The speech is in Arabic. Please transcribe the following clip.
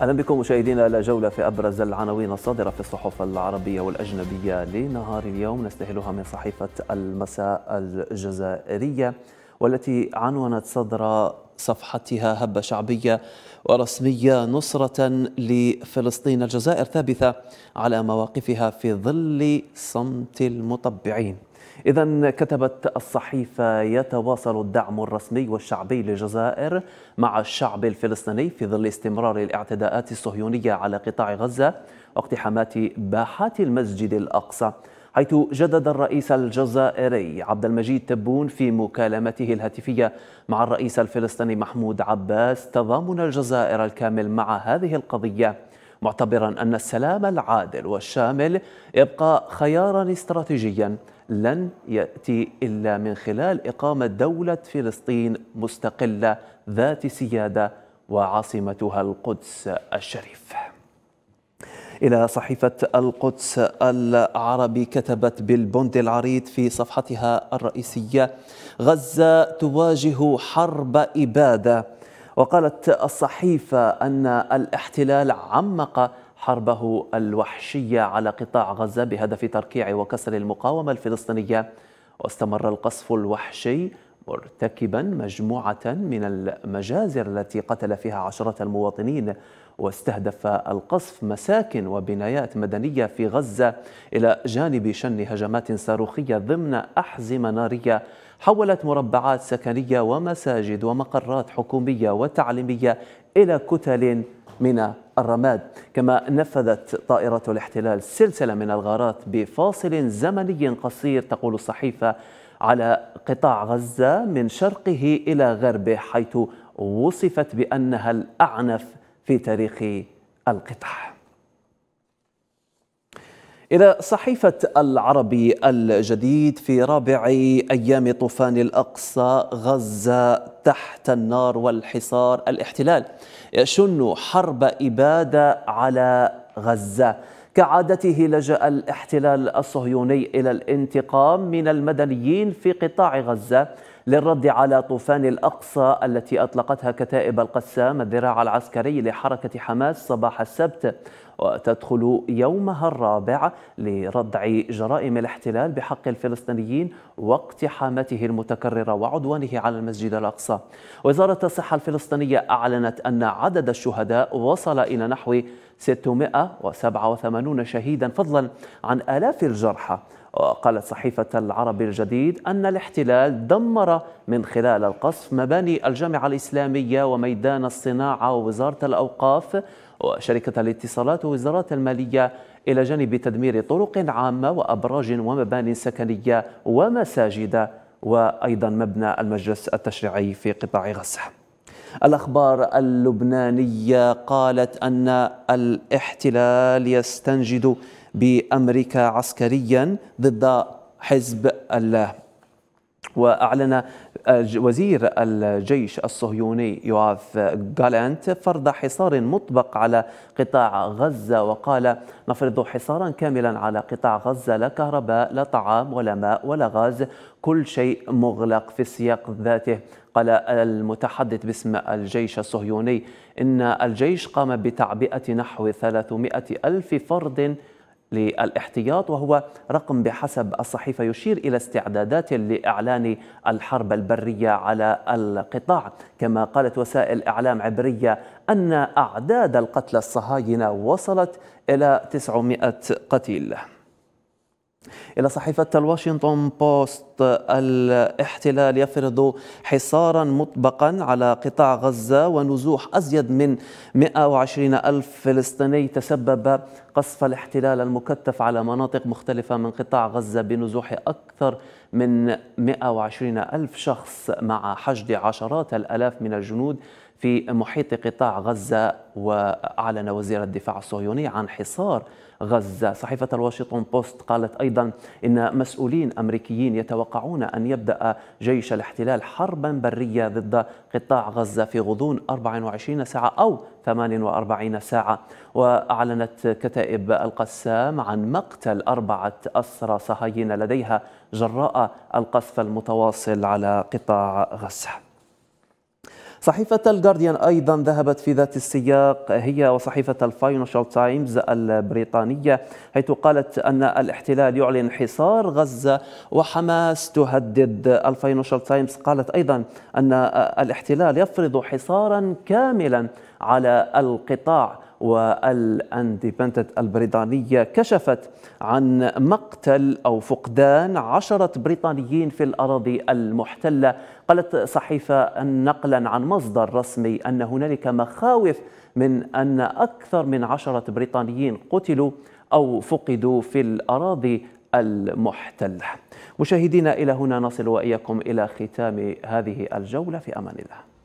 أهلا بكم مشاهدينا إلى جولة في أبرز العناوين الصادرة في الصحف العربية والأجنبية لنهار اليوم نستهلها من صحيفة المساء الجزائرية والتي عنونت صدر صفحتها هبة شعبية ورسمية نصرة لفلسطين الجزائر ثابتة على مواقفها في ظل صمت المطبعين إذا كتبت الصحيفة يتواصل الدعم الرسمي والشعبي للجزائر مع الشعب الفلسطيني في ظل استمرار الاعتداءات الصهيونية على قطاع غزة واقتحامات باحات المسجد الأقصى حيث جدد الرئيس الجزائري عبد المجيد تبون في مكالمته الهاتفية مع الرئيس الفلسطيني محمود عباس تضامن الجزائر الكامل مع هذه القضية معتبرا أن السلام العادل والشامل يبقى خيارا استراتيجيا لن ياتي الا من خلال اقامه دوله فلسطين مستقله ذات سياده وعاصمتها القدس الشريف إلى صحيفة القدس العربي كتبت بالبند العريض في صفحتها الرئيسية غزة تواجه حرب إبادة وقالت الصحيفة أن الاحتلال عمق حربه الوحشية على قطاع غزة بهدف تركيع وكسر المقاومة الفلسطينية واستمر القصف الوحشي مرتكبا مجموعة من المجازر التي قتل فيها عشرة المواطنين واستهدف القصف مساكن وبنايات مدنية في غزة إلى جانب شن هجمات صاروخية ضمن أحزمة نارية حولت مربعات سكنية ومساجد ومقرات حكومية وتعليمية إلى كتل من الرماد كما نفذت طائرة الاحتلال سلسلة من الغارات بفاصل زمني قصير تقول الصحيفة على قطاع غزة من شرقه إلى غربه حيث وصفت بأنها الأعنف في تاريخ القطاع إلى صحيفة العربي الجديد في رابع أيام طوفان الأقصى غزة تحت النار والحصار الاحتلال يشن حرب إبادة على غزة كعادته لجأ الاحتلال الصهيوني إلى الانتقام من المدنيين في قطاع غزة للرد على طوفان الأقصى التي أطلقتها كتائب القسام الذراع العسكري لحركة حماس صباح السبت وتدخل يومها الرابع لردع جرائم الاحتلال بحق الفلسطينيين واقتحاماته المتكررة وعدوانه على المسجد الأقصى وزارة الصحة الفلسطينية أعلنت أن عدد الشهداء وصل إلى نحو 687 شهيدا فضلا عن آلاف الجرحى وقالت صحيفة العربي الجديد أن الاحتلال دمر من خلال القصف مباني الجامعة الإسلامية وميدان الصناعة ووزارة الأوقاف وشركة الاتصالات ووزارة المالية إلى جانب تدمير طرق عامة وأبراج ومباني سكنية ومساجد وأيضا مبنى المجلس التشريعي في قطاع غزة الأخبار اللبنانية قالت أن الاحتلال يستنجد بأمريكا عسكريا ضد حزب الله وأعلن وزير الجيش الصهيوني يواف جالانت فرض حصار مطبق على قطاع غزة وقال نفرض حصارا كاملا على قطاع غزة لا كهرباء لا طعام ولا ماء ولا غاز كل شيء مغلق في السياق ذاته قال المتحدث باسم الجيش الصهيوني إن الجيش قام بتعبئة نحو 300 ألف فرد للاحتياط وهو رقم بحسب الصحيفة يشير إلى استعدادات لإعلان الحرب البرية على القطاع كما قالت وسائل إعلام عبرية أن أعداد القتلى الصهاينة وصلت إلى 900 قتيل إلى صحيفة الواشنطن بوست الاحتلال يفرض حصارا مطبقا على قطاع غزة ونزوح أزيد من 120 ألف فلسطيني تسبب قصف الاحتلال المكثف على مناطق مختلفة من قطاع غزة بنزوح أكثر من 120 ألف شخص مع حشد عشرات الألاف من الجنود في محيط قطاع غزة وأعلن وزير الدفاع الصهيوني عن حصار غزة صحيفة الواشنطن بوست قالت أيضا إن مسؤولين أمريكيين يتوقعون أن يبدأ جيش الاحتلال حربا برية ضد قطاع غزة في غضون 24 ساعة أو 48 ساعة وأعلنت كتائب القسام عن مقتل أربعة أسرى صهاينة لديها جراء القصف المتواصل على قطاع غزة صحيفة الجارديان أيضا ذهبت في ذات السياق هي وصحيفة الفاينانشال تايمز البريطانية حيث قالت أن الاحتلال يعلن حصار غزة وحماس تهدد الفاينانشال تايمز قالت أيضا أن الاحتلال يفرض حصارا كاملا على القطاع والأندبندنت البريطانية كشفت عن مقتل أو فقدان عشرة بريطانيين في الأراضي المحتلة قالت صحيفة نقلا عن مصدر رسمي أن هنالك مخاوف من أن أكثر من عشرة بريطانيين قتلوا أو فقدوا في الأراضي المحتلة مشاهدينا إلى هنا نصل وإياكم إلى ختام هذه الجولة في أمان الله